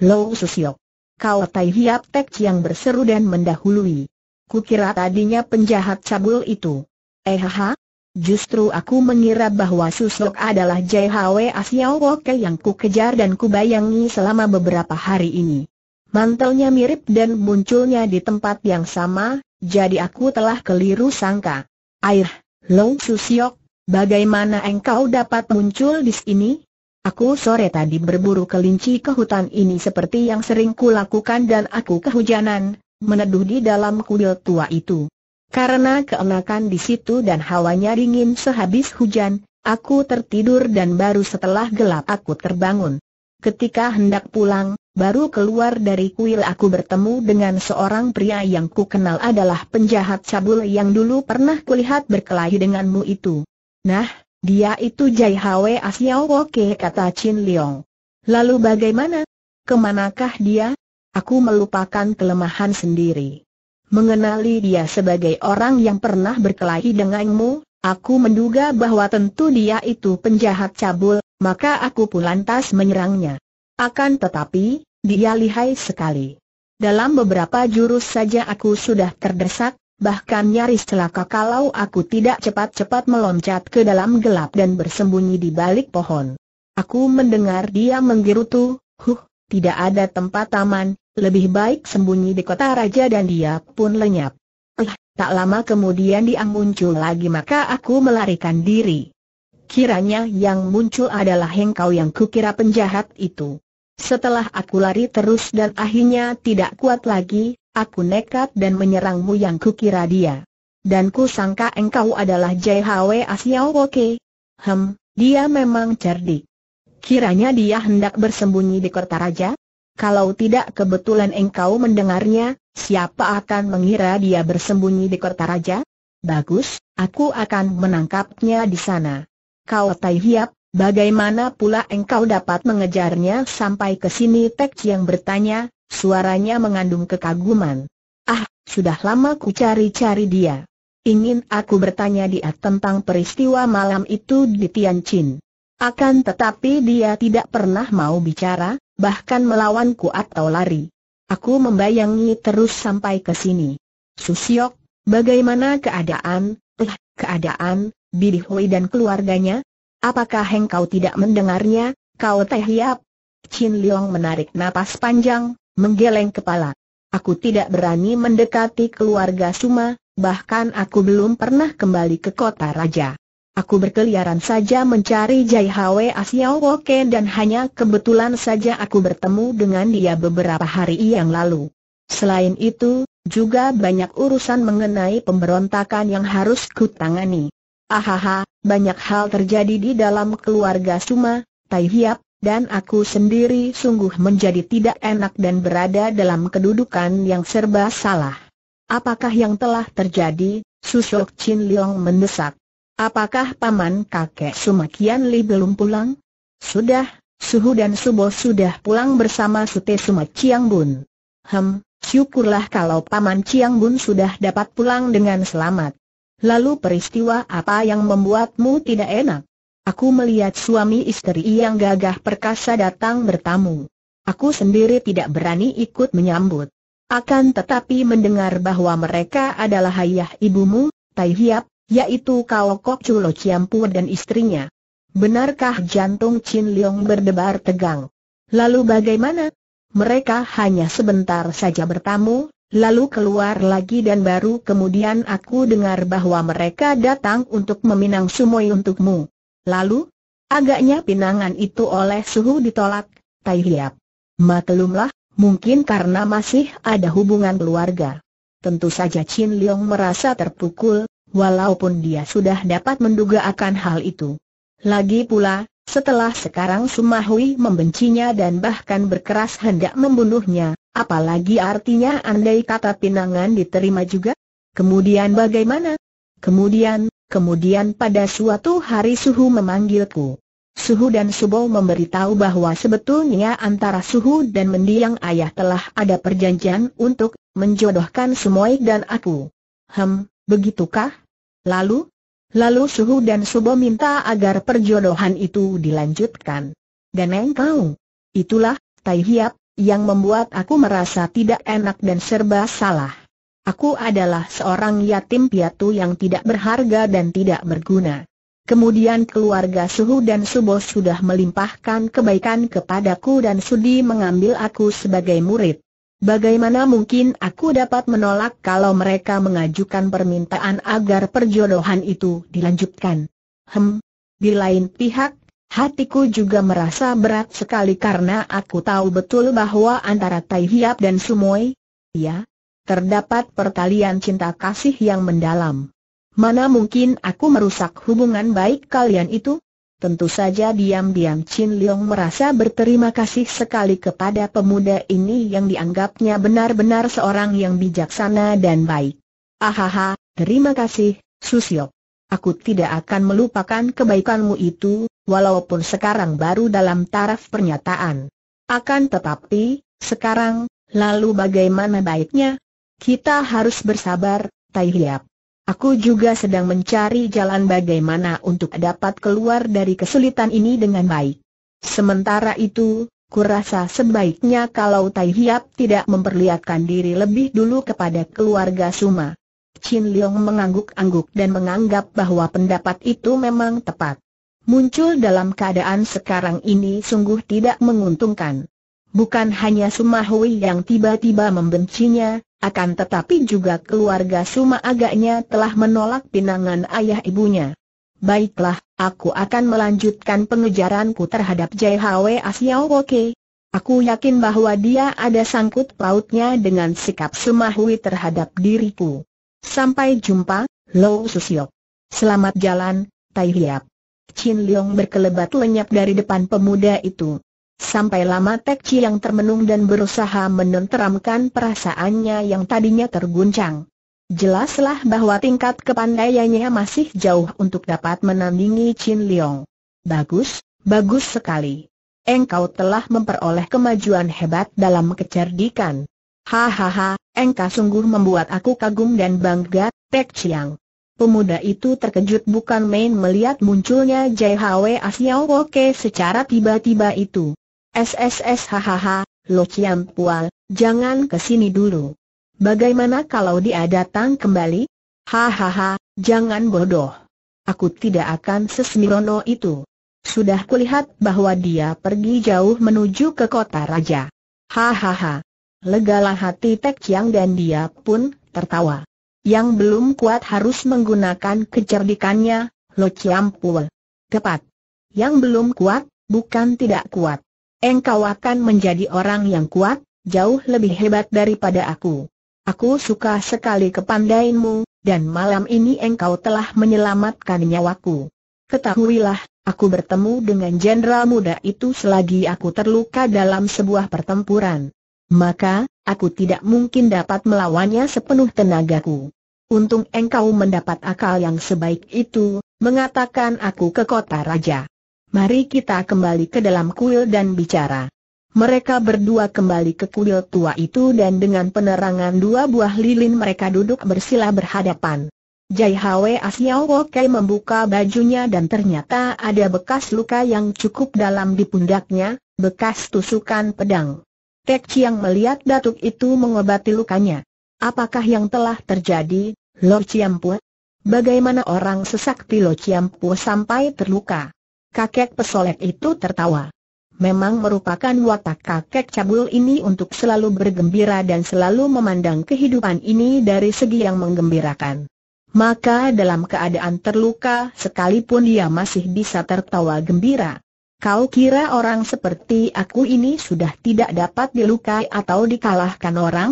Low Susiok. Kau Tai Hiap Tek yang berseru dan mendahului. Kukira tadinya penjahat cabul itu. Eh Ehaha. Justru aku mengira bahwa Susok adalah JHW Asiao yang ku kejar dan ku bayangi selama beberapa hari ini. Mantelnya mirip dan munculnya di tempat yang sama, jadi aku telah keliru sangka. Air, Lo Susiok, bagaimana engkau dapat muncul di sini? Aku sore tadi berburu kelinci ke hutan ini seperti yang sering kulakukan dan aku kehujanan, meneduh di dalam kuil tua itu. Karena keenakan di situ dan hawanya dingin sehabis hujan, aku tertidur dan baru setelah gelap aku terbangun. Ketika hendak pulang, baru keluar dari kuil aku bertemu dengan seorang pria yang ku kenal adalah penjahat cabul yang dulu pernah kulihat berkelahi denganmu itu. Nah, dia itu Jai Hwe Asiao Woke kata Chin Leong. Lalu bagaimana? Kemanakah dia? Aku melupakan kelemahan sendiri. Mengenali dia sebagai orang yang pernah berkelahi denganmu, aku menduga bahwa tentu dia itu penjahat cabul, maka aku pun lantas menyerangnya. Akan tetapi, dia lihai sekali. Dalam beberapa jurus saja aku sudah terdesak, bahkan nyaris celaka kalau aku tidak cepat-cepat meloncat ke dalam gelap dan bersembunyi di balik pohon. Aku mendengar dia menggerutu, huh, tidak ada tempat taman, lebih baik sembunyi di kota raja dan dia pun lenyap. Eh, tak lama kemudian dia muncul lagi maka aku melarikan diri. Kiranya yang muncul adalah hengkau yang kukira penjahat itu. Setelah aku lari terus dan akhirnya tidak kuat lagi, Aku nekat dan menyerangmu yang kukira dia. Dan ku sangka engkau adalah JHW Asiao Woke. Hem, dia memang cerdik. Kiranya dia hendak bersembunyi di kota raja? Kalau tidak kebetulan engkau mendengarnya, siapa akan mengira dia bersembunyi di kota raja? Bagus, aku akan menangkapnya di sana. Kau Tai Hiap, bagaimana pula engkau dapat mengejarnya sampai ke sini Tek yang bertanya, Suaranya mengandung kekaguman. Ah, sudah lama ku cari-cari dia. Ingin aku bertanya dia tentang peristiwa malam itu di Tianjin. Akan tetapi dia tidak pernah mau bicara, bahkan melawanku atau lari. Aku membayangi terus sampai ke sini. Susiok, bagaimana keadaan? Eh, keadaan, Bidihui dan keluarganya? Apakah engkau tidak mendengarnya, kau teh hiap? Chin Leong menarik napas panjang, menggeleng kepala. Aku tidak berani mendekati keluarga Suma, bahkan aku belum pernah kembali ke kota raja. Aku berkeliaran saja mencari Jai Hwe Asiao Woke dan hanya kebetulan saja aku bertemu dengan dia beberapa hari yang lalu. Selain itu, juga banyak urusan mengenai pemberontakan yang harus kutangani. Ahaha, banyak hal terjadi di dalam keluarga Suma, Tai Hiap, dan aku sendiri sungguh menjadi tidak enak dan berada dalam kedudukan yang serba salah. Apakah yang telah terjadi? Susok Chin Leong mendesak. Apakah paman kakek Sumakian Li belum pulang? Sudah, Suhu dan Subo sudah pulang bersama Sute Suma Chiang Bun. Hem, syukurlah kalau paman Chiang Bun sudah dapat pulang dengan selamat. Lalu peristiwa apa yang membuatmu tidak enak? Aku melihat suami istri yang gagah perkasa datang bertamu. Aku sendiri tidak berani ikut menyambut. Akan tetapi mendengar bahwa mereka adalah ayah ibumu, Tai Hiap, yaitu Kao Kok Chulo Ciampur dan istrinya. Benarkah jantung Chin Leong berdebar tegang? Lalu bagaimana? Mereka hanya sebentar saja bertamu, lalu keluar lagi dan baru kemudian aku dengar bahwa mereka datang untuk meminang sumoi untukmu. Lalu, agaknya pinangan itu oleh suhu ditolak, Tai Hiap. Maklumlah, mungkin karena masih ada hubungan keluarga. Tentu saja Chin Leong merasa terpukul, walaupun dia sudah dapat menduga akan hal itu. Lagi pula, setelah sekarang Sumahui membencinya dan bahkan berkeras hendak membunuhnya, apalagi artinya andai kata pinangan diterima juga? Kemudian bagaimana? Kemudian, Kemudian pada suatu hari Suhu memanggilku. Suhu dan Subo memberitahu bahwa sebetulnya antara Suhu dan mendiang ayah telah ada perjanjian untuk menjodohkan Sumoik dan aku. Hem, begitukah? Lalu? Lalu Suhu dan Subo minta agar perjodohan itu dilanjutkan. Dan engkau? Itulah, Tai Hiap, yang membuat aku merasa tidak enak dan serba salah. Aku adalah seorang yatim piatu yang tidak berharga dan tidak berguna. Kemudian keluarga Suhu dan Subo sudah melimpahkan kebaikan kepadaku dan sudi mengambil aku sebagai murid. Bagaimana mungkin aku dapat menolak kalau mereka mengajukan permintaan agar perjodohan itu dilanjutkan? Hem, di lain pihak, hatiku juga merasa berat sekali karena aku tahu betul bahwa antara Tai Hiap dan Sumoy, ya, terdapat pertalian cinta kasih yang mendalam. Mana mungkin aku merusak hubungan baik kalian itu? Tentu saja diam-diam Chin Leong merasa berterima kasih sekali kepada pemuda ini yang dianggapnya benar-benar seorang yang bijaksana dan baik. Ahaha, terima kasih, Susio. Aku tidak akan melupakan kebaikanmu itu, walaupun sekarang baru dalam taraf pernyataan. Akan tetapi, sekarang, lalu bagaimana baiknya? Kita harus bersabar, Tai Hiap. Aku juga sedang mencari jalan bagaimana untuk dapat keluar dari kesulitan ini dengan baik. Sementara itu, kurasa sebaiknya kalau Tai Hiap tidak memperlihatkan diri lebih dulu kepada keluarga Suma. Chin Leong mengangguk-angguk dan menganggap bahwa pendapat itu memang tepat. Muncul dalam keadaan sekarang ini sungguh tidak menguntungkan. Bukan hanya Sumahui yang tiba-tiba membencinya, akan tetapi juga keluarga Suma agaknya telah menolak pinangan ayah ibunya. Baiklah, aku akan melanjutkan pengejaranku terhadap JHW Asiao Oke. Aku yakin bahwa dia ada sangkut pautnya dengan sikap Sumahui terhadap diriku. Sampai jumpa, Lo Susiok. Selamat jalan, Tai Hiap. Chin Leong berkelebat lenyap dari depan pemuda itu. Sampai lama Tek Chi yang termenung dan berusaha menenteramkan perasaannya yang tadinya terguncang. Jelaslah bahwa tingkat kepandaiannya masih jauh untuk dapat menandingi Chin Leong. Bagus, bagus sekali. Engkau telah memperoleh kemajuan hebat dalam kecerdikan. Hahaha, engkau sungguh membuat aku kagum dan bangga, Tek Chiang. Pemuda itu terkejut bukan main melihat munculnya Jai Hwe Asiao Woke secara tiba-tiba itu. SSS hahaha, Lo Chiam Pual, jangan kesini dulu. Bagaimana kalau dia datang kembali? Hahaha, jangan bodoh. Aku tidak akan sesmirono itu. Sudah kulihat bahwa dia pergi jauh menuju ke kota raja. Hahaha. Legalah hati Tek Chiang dan dia pun tertawa. Yang belum kuat harus menggunakan kecerdikannya, Lo Chiam Pul. Tepat. Yang belum kuat, bukan tidak kuat engkau akan menjadi orang yang kuat, jauh lebih hebat daripada aku. Aku suka sekali kepandaimu, dan malam ini engkau telah menyelamatkan nyawaku. Ketahuilah, aku bertemu dengan jenderal muda itu selagi aku terluka dalam sebuah pertempuran. Maka, aku tidak mungkin dapat melawannya sepenuh tenagaku. Untung engkau mendapat akal yang sebaik itu, mengatakan aku ke kota raja. Mari kita kembali ke dalam kuil dan bicara. Mereka berdua kembali ke kuil tua itu dan dengan penerangan dua buah lilin mereka duduk bersila berhadapan. Jai Hwe Asiao membuka bajunya dan ternyata ada bekas luka yang cukup dalam di pundaknya, bekas tusukan pedang. Tek Chiang melihat datuk itu mengobati lukanya. Apakah yang telah terjadi, Lo Pue? Bagaimana orang sesakti Lo Pue sampai terluka? Kakek pesolek itu tertawa. Memang merupakan watak kakek cabul ini untuk selalu bergembira dan selalu memandang kehidupan ini dari segi yang menggembirakan. Maka dalam keadaan terluka sekalipun dia masih bisa tertawa gembira. Kau kira orang seperti aku ini sudah tidak dapat dilukai atau dikalahkan orang?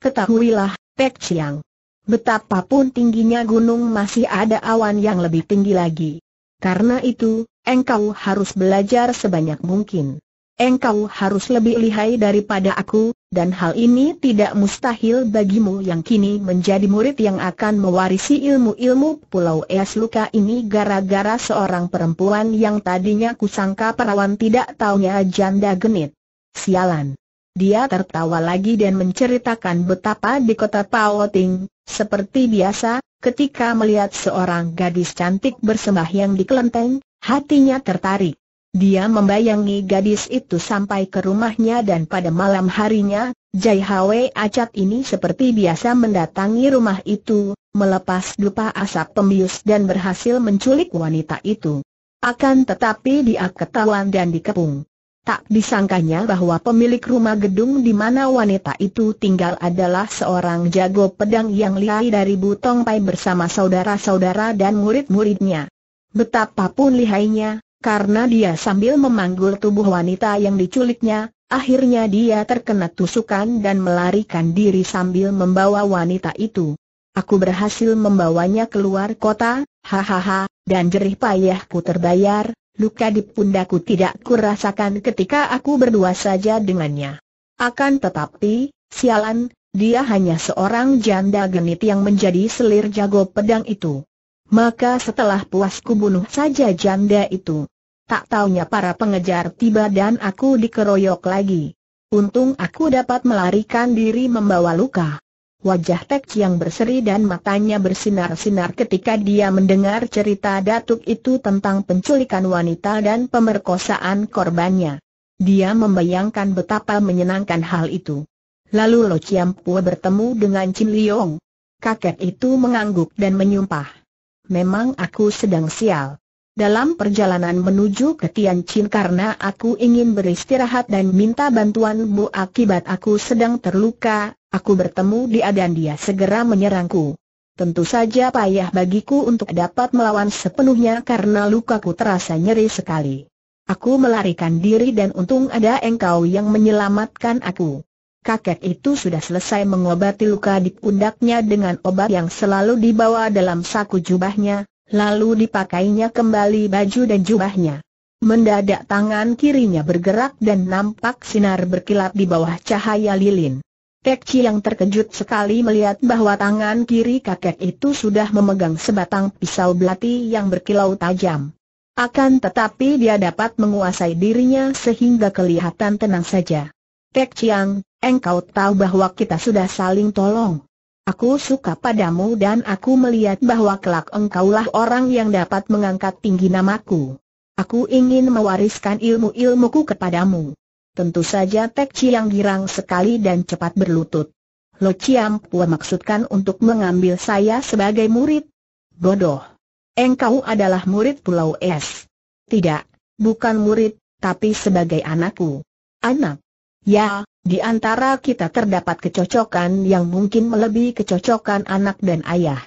Ketahuilah, Pek Chiang. Betapapun tingginya gunung masih ada awan yang lebih tinggi lagi. Karena itu, Engkau harus belajar sebanyak mungkin. Engkau harus lebih lihai daripada aku, dan hal ini tidak mustahil bagimu yang kini menjadi murid yang akan mewarisi ilmu-ilmu Pulau Es Luka ini gara-gara seorang perempuan yang tadinya kusangka perawan tidak taunya janda genit. Sialan. Dia tertawa lagi dan menceritakan betapa di kota Paoting, seperti biasa, ketika melihat seorang gadis cantik bersembahyang di kelenteng, Hatinya tertarik. Dia membayangi gadis itu sampai ke rumahnya dan pada malam harinya, Jai Hwe Acat ini seperti biasa mendatangi rumah itu, melepas dupa asap pembius dan berhasil menculik wanita itu. Akan tetapi dia ketahuan dan dikepung. Tak disangkanya bahwa pemilik rumah gedung di mana wanita itu tinggal adalah seorang jago pedang yang lihai dari Butong Pai bersama saudara-saudara dan murid-muridnya. Betapapun lihainya, karena dia sambil memanggul tubuh wanita yang diculiknya, akhirnya dia terkena tusukan dan melarikan diri sambil membawa wanita itu. Aku berhasil membawanya keluar kota, hahaha, dan jerih payahku terbayar, luka di pundaku tidak kurasakan ketika aku berdua saja dengannya. Akan tetapi, sialan, dia hanya seorang janda genit yang menjadi selir jago pedang itu. Maka setelah puas kubunuh saja janda itu. Tak taunya para pengejar tiba dan aku dikeroyok lagi. Untung aku dapat melarikan diri membawa luka. Wajah Tek yang berseri dan matanya bersinar-sinar ketika dia mendengar cerita Datuk itu tentang penculikan wanita dan pemerkosaan korbannya. Dia membayangkan betapa menyenangkan hal itu. Lalu Lo Chiam Pua bertemu dengan Chin Liong. Kakek itu mengangguk dan menyumpah memang aku sedang sial. Dalam perjalanan menuju ke Chin karena aku ingin beristirahat dan minta bantuan Bu akibat aku sedang terluka, aku bertemu dia dan dia segera menyerangku. Tentu saja payah bagiku untuk dapat melawan sepenuhnya karena lukaku terasa nyeri sekali. Aku melarikan diri dan untung ada engkau yang menyelamatkan aku kakek itu sudah selesai mengobati luka di pundaknya dengan obat yang selalu dibawa dalam saku jubahnya, lalu dipakainya kembali baju dan jubahnya. Mendadak tangan kirinya bergerak dan nampak sinar berkilat di bawah cahaya lilin. Chi yang terkejut sekali melihat bahwa tangan kiri kakek itu sudah memegang sebatang pisau belati yang berkilau tajam. Akan tetapi dia dapat menguasai dirinya sehingga kelihatan tenang saja. Tek Chiang, Engkau tahu bahwa kita sudah saling tolong. Aku suka padamu dan aku melihat bahwa kelak engkaulah orang yang dapat mengangkat tinggi namaku. Aku ingin mewariskan ilmu-ilmuku kepadamu. Tentu saja Tek yang girang sekali dan cepat berlutut. Lo Chiam Pua maksudkan untuk mengambil saya sebagai murid? Bodoh. Engkau adalah murid Pulau Es. Tidak, bukan murid, tapi sebagai anakku. Anak? Ya, di antara kita terdapat kecocokan yang mungkin melebihi kecocokan anak dan ayah.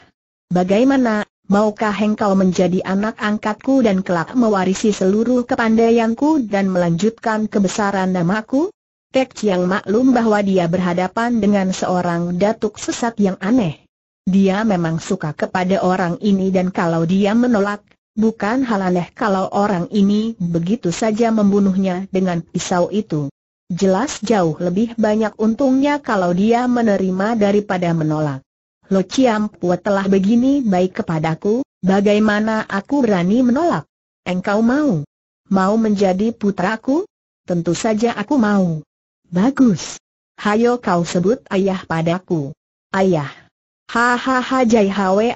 Bagaimana, maukah engkau menjadi anak angkatku dan kelak mewarisi seluruh kepandaianku dan melanjutkan kebesaran namaku? Tek Chiang maklum bahwa dia berhadapan dengan seorang datuk sesat yang aneh. Dia memang suka kepada orang ini dan kalau dia menolak, bukan hal aneh kalau orang ini begitu saja membunuhnya dengan pisau itu. Jelas jauh lebih banyak untungnya kalau dia menerima daripada menolak. Lo ciam, Ciampua telah begini baik kepadaku, bagaimana aku berani menolak? Engkau mau? Mau menjadi putraku? Tentu saja aku mau. Bagus. Hayo kau sebut ayah padaku. Ayah. Hahaha Jai Hwe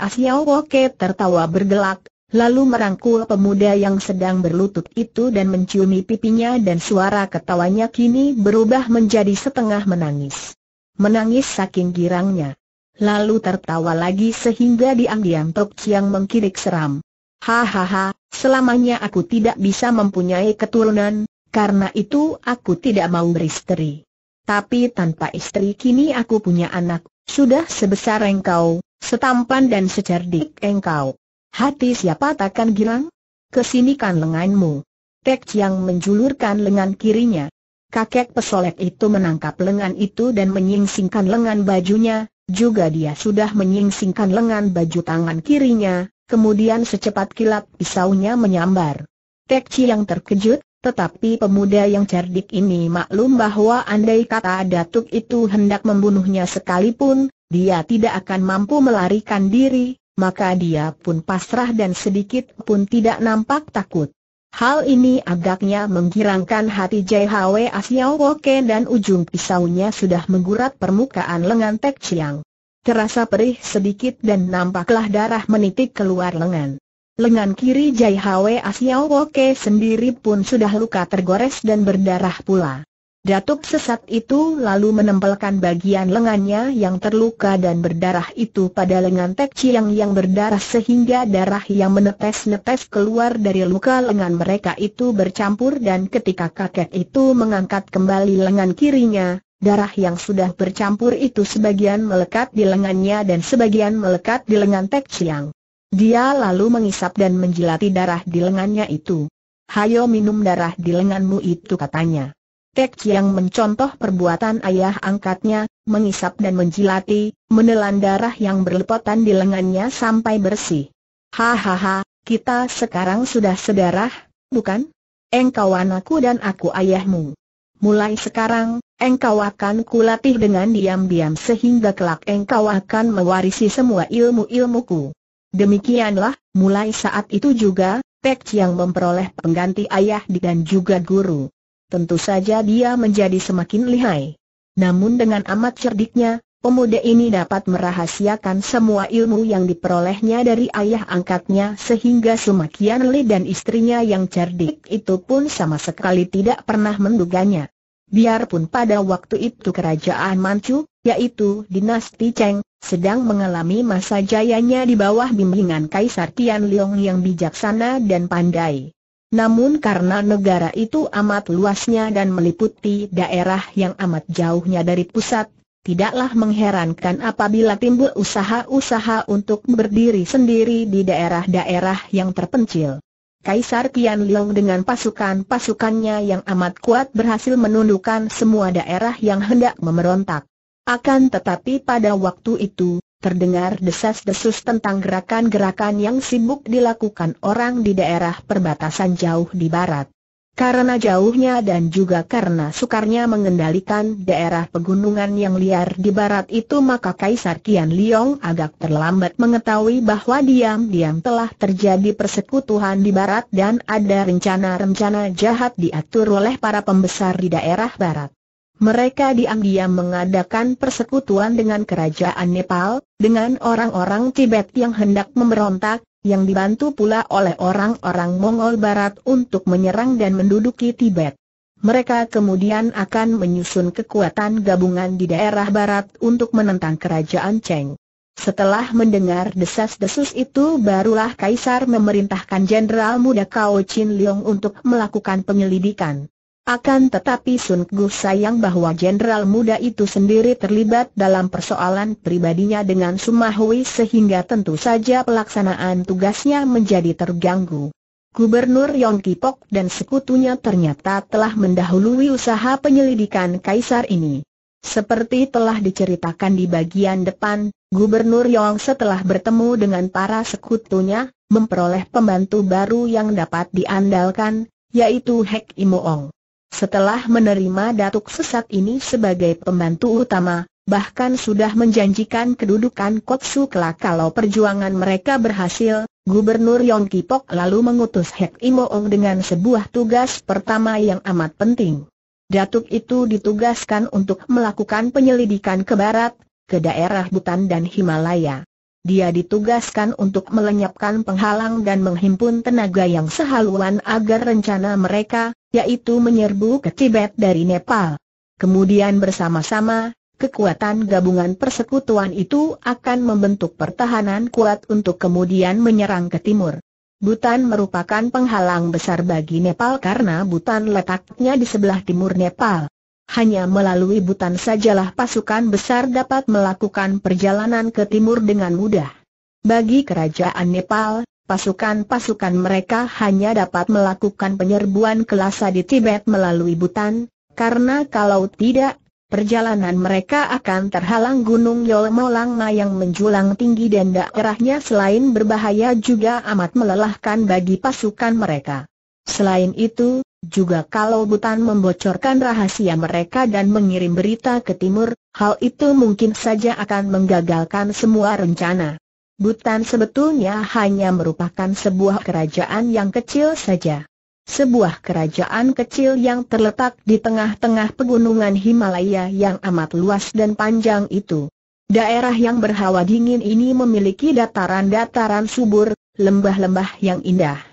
tertawa bergelak, lalu merangkul pemuda yang sedang berlutut itu dan menciumi pipinya dan suara ketawanya kini berubah menjadi setengah menangis. Menangis saking girangnya. Lalu tertawa lagi sehingga diam-diam Tok Chiang mengkirik seram. Hahaha, selamanya aku tidak bisa mempunyai keturunan, karena itu aku tidak mau beristri. Tapi tanpa istri kini aku punya anak, sudah sebesar engkau, setampan dan secerdik engkau. Hati siapa takkan girang? Kesinikan lenganmu. Tek Chiang menjulurkan lengan kirinya. Kakek pesolek itu menangkap lengan itu dan menyingsingkan lengan bajunya, juga dia sudah menyingsingkan lengan baju tangan kirinya, kemudian secepat kilat pisaunya menyambar. Tek Chiang terkejut, tetapi pemuda yang cerdik ini maklum bahwa andai kata datuk itu hendak membunuhnya sekalipun, dia tidak akan mampu melarikan diri, maka dia pun pasrah dan sedikit pun tidak nampak takut. Hal ini agaknya menggirangkan hati Jai Hwe Asiao Woke dan ujung pisaunya sudah menggurat permukaan lengan Tek Chiang. Terasa perih sedikit dan nampaklah darah menitik keluar lengan. Lengan kiri Jai Hwe Asiao Woke sendiri pun sudah luka tergores dan berdarah pula. Datuk sesat itu lalu menempelkan bagian lengannya yang terluka dan berdarah itu pada lengan Tek Chiang yang berdarah sehingga darah yang menetes-netes keluar dari luka lengan mereka itu bercampur dan ketika kakek itu mengangkat kembali lengan kirinya, darah yang sudah bercampur itu sebagian melekat di lengannya dan sebagian melekat di lengan Tek Chiang. Dia lalu mengisap dan menjilati darah di lengannya itu. Hayo minum darah di lenganmu itu katanya. Tek yang mencontoh perbuatan ayah angkatnya, mengisap dan menjilati, menelan darah yang berlepotan di lengannya sampai bersih. Hahaha, kita sekarang sudah sedarah, bukan? Engkau anakku dan aku ayahmu. Mulai sekarang, engkau akan kulatih dengan diam-diam sehingga kelak engkau akan mewarisi semua ilmu-ilmuku. Demikianlah, mulai saat itu juga, Tek yang memperoleh pengganti ayah dan juga guru tentu saja dia menjadi semakin lihai. Namun dengan amat cerdiknya, pemuda ini dapat merahasiakan semua ilmu yang diperolehnya dari ayah angkatnya sehingga Sumakian Li dan istrinya yang cerdik itu pun sama sekali tidak pernah menduganya. Biarpun pada waktu itu kerajaan Manchu, yaitu dinasti Cheng, sedang mengalami masa jayanya di bawah bimbingan Kaisar Tian Liong yang bijaksana dan pandai. Namun karena negara itu amat luasnya dan meliputi daerah yang amat jauhnya dari pusat, tidaklah mengherankan apabila timbul usaha-usaha untuk berdiri sendiri di daerah-daerah yang terpencil. Kaisar Qian Liang dengan pasukan-pasukannya yang amat kuat berhasil menundukkan semua daerah yang hendak memberontak. Akan tetapi pada waktu itu, terdengar desas-desus tentang gerakan-gerakan yang sibuk dilakukan orang di daerah perbatasan jauh di barat. Karena jauhnya dan juga karena sukarnya mengendalikan daerah pegunungan yang liar di barat itu maka Kaisar Kian Liong agak terlambat mengetahui bahwa diam-diam telah terjadi persekutuan di barat dan ada rencana-rencana jahat diatur oleh para pembesar di daerah barat. Mereka diam-diam mengadakan persekutuan dengan kerajaan Nepal, dengan orang-orang Tibet yang hendak memberontak, yang dibantu pula oleh orang-orang Mongol Barat untuk menyerang dan menduduki Tibet. Mereka kemudian akan menyusun kekuatan gabungan di daerah barat untuk menentang kerajaan Cheng. Setelah mendengar desas-desus itu barulah Kaisar memerintahkan Jenderal Muda Kao Chin Leong untuk melakukan penyelidikan. Akan tetapi sungguh sayang bahwa jenderal muda itu sendiri terlibat dalam persoalan pribadinya dengan Sumahui sehingga tentu saja pelaksanaan tugasnya menjadi terganggu. Gubernur Yong Kipok dan sekutunya ternyata telah mendahului usaha penyelidikan kaisar ini. Seperti telah diceritakan di bagian depan, Gubernur Yong setelah bertemu dengan para sekutunya, memperoleh pembantu baru yang dapat diandalkan, yaitu Hek Imoong. Setelah menerima datuk sesat ini sebagai pembantu utama, bahkan sudah menjanjikan kedudukan Kotsu kelak kalau perjuangan mereka berhasil, Gubernur Yong Kipok lalu mengutus Hek Imoong dengan sebuah tugas pertama yang amat penting. Datuk itu ditugaskan untuk melakukan penyelidikan ke barat, ke daerah Butan dan Himalaya. Dia ditugaskan untuk melenyapkan penghalang dan menghimpun tenaga yang sehaluan agar rencana mereka, yaitu menyerbu ke Tibet dari Nepal. Kemudian bersama-sama, kekuatan gabungan persekutuan itu akan membentuk pertahanan kuat untuk kemudian menyerang ke timur. Butan merupakan penghalang besar bagi Nepal karena Butan letaknya di sebelah timur Nepal hanya melalui Butan sajalah pasukan besar dapat melakukan perjalanan ke timur dengan mudah. Bagi kerajaan Nepal, pasukan-pasukan mereka hanya dapat melakukan penyerbuan kelasa di Tibet melalui Butan, karena kalau tidak, perjalanan mereka akan terhalang Gunung Yolmolangma yang menjulang tinggi dan daerahnya selain berbahaya juga amat melelahkan bagi pasukan mereka. Selain itu, juga kalau Butan membocorkan rahasia mereka dan mengirim berita ke timur, hal itu mungkin saja akan menggagalkan semua rencana. Butan sebetulnya hanya merupakan sebuah kerajaan yang kecil saja. Sebuah kerajaan kecil yang terletak di tengah-tengah pegunungan Himalaya yang amat luas dan panjang itu. Daerah yang berhawa dingin ini memiliki dataran-dataran subur, lembah-lembah yang indah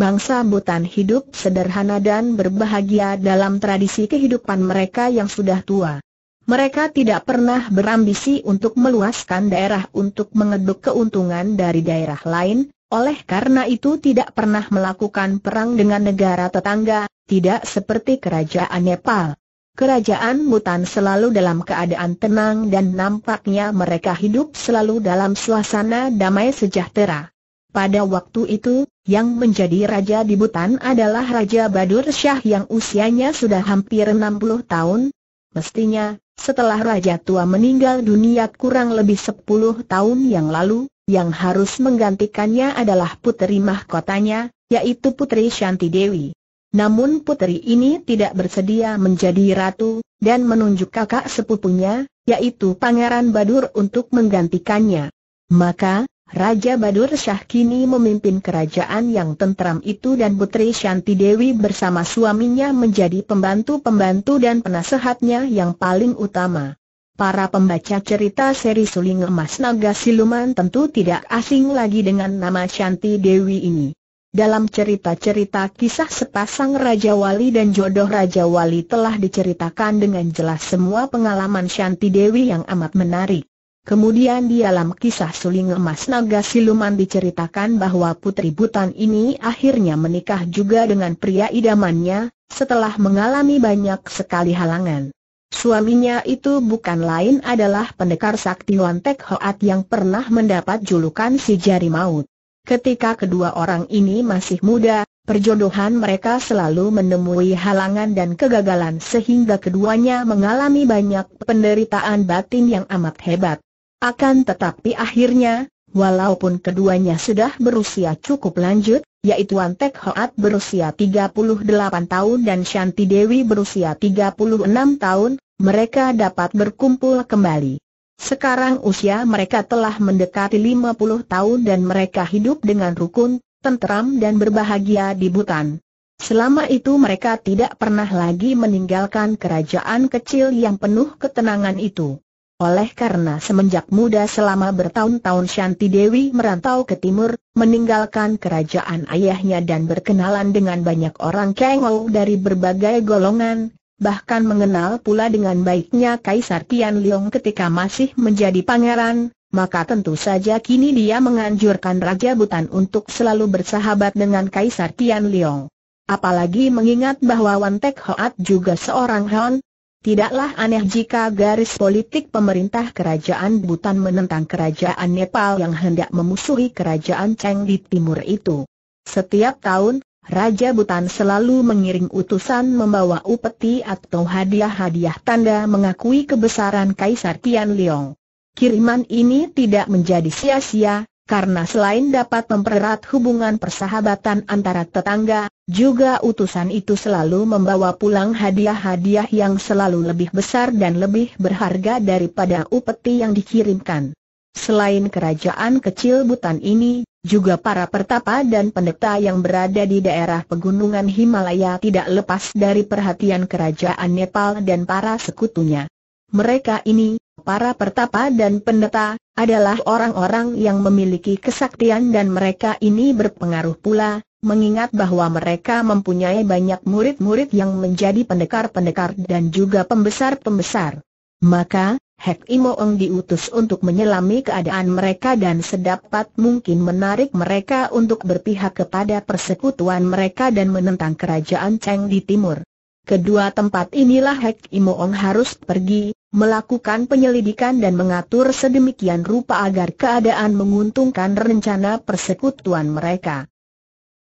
bangsa Butan hidup sederhana dan berbahagia dalam tradisi kehidupan mereka yang sudah tua. Mereka tidak pernah berambisi untuk meluaskan daerah untuk mengeduk keuntungan dari daerah lain, oleh karena itu tidak pernah melakukan perang dengan negara tetangga, tidak seperti kerajaan Nepal. Kerajaan Mutan selalu dalam keadaan tenang dan nampaknya mereka hidup selalu dalam suasana damai sejahtera. Pada waktu itu, yang menjadi raja di Butan adalah Raja Badur Syah yang usianya sudah hampir 60 tahun. Mestinya, setelah Raja Tua meninggal dunia kurang lebih 10 tahun yang lalu, yang harus menggantikannya adalah putri mahkotanya, yaitu Putri Shanti Dewi. Namun putri ini tidak bersedia menjadi ratu, dan menunjuk kakak sepupunya, yaitu Pangeran Badur untuk menggantikannya. Maka, Raja Badur Shah kini memimpin kerajaan yang tentram itu dan Putri Shanti Dewi bersama suaminya menjadi pembantu-pembantu dan penasehatnya yang paling utama. Para pembaca cerita seri Suling Emas Naga Siluman tentu tidak asing lagi dengan nama Shanti Dewi ini. Dalam cerita-cerita kisah sepasang Raja Wali dan jodoh Raja Wali telah diceritakan dengan jelas semua pengalaman Shanti Dewi yang amat menarik. Kemudian di dalam kisah suling emas naga siluman diceritakan bahwa putri butan ini akhirnya menikah juga dengan pria idamannya, setelah mengalami banyak sekali halangan. Suaminya itu bukan lain adalah pendekar sakti Wan Hoat yang pernah mendapat julukan si jari maut. Ketika kedua orang ini masih muda, perjodohan mereka selalu menemui halangan dan kegagalan sehingga keduanya mengalami banyak penderitaan batin yang amat hebat. Akan tetapi akhirnya, walaupun keduanya sudah berusia cukup lanjut, yaitu Wan Hoat berusia 38 tahun dan Shanti Dewi berusia 36 tahun, mereka dapat berkumpul kembali. Sekarang usia mereka telah mendekati 50 tahun dan mereka hidup dengan rukun, tentram dan berbahagia di Butan. Selama itu mereka tidak pernah lagi meninggalkan kerajaan kecil yang penuh ketenangan itu. Oleh karena semenjak muda selama bertahun-tahun Shanti Dewi merantau ke timur, meninggalkan kerajaan ayahnya dan berkenalan dengan banyak orang Kengou dari berbagai golongan, bahkan mengenal pula dengan baiknya Kaisar Tian Liong ketika masih menjadi pangeran, maka tentu saja kini dia menganjurkan Raja Butan untuk selalu bersahabat dengan Kaisar Tian Liong. Apalagi mengingat bahwa Wan Tek Hoat juga seorang Hon, Tidaklah aneh jika garis politik pemerintah kerajaan Bhutan menentang kerajaan Nepal yang hendak memusuhi kerajaan Cheng di timur itu. Setiap tahun, Raja Bhutan selalu mengiring utusan membawa upeti atau hadiah-hadiah tanda mengakui kebesaran Kaisar Tian Leong. Kiriman ini tidak menjadi sia-sia, karena selain dapat mempererat hubungan persahabatan antara tetangga, juga utusan itu selalu membawa pulang hadiah-hadiah yang selalu lebih besar dan lebih berharga daripada upeti yang dikirimkan. Selain kerajaan kecil Butan ini, juga para pertapa dan pendeta yang berada di daerah pegunungan Himalaya tidak lepas dari perhatian kerajaan Nepal dan para sekutunya. Mereka ini, Para pertapa dan pendeta, adalah orang-orang yang memiliki kesaktian dan mereka ini berpengaruh pula, mengingat bahwa mereka mempunyai banyak murid-murid yang menjadi pendekar-pendekar dan juga pembesar-pembesar. Maka, Hek Imoong diutus untuk menyelami keadaan mereka dan sedapat mungkin menarik mereka untuk berpihak kepada persekutuan mereka dan menentang kerajaan Cheng di timur. Kedua tempat inilah Hek Imoong harus pergi, melakukan penyelidikan dan mengatur sedemikian rupa agar keadaan menguntungkan rencana persekutuan mereka.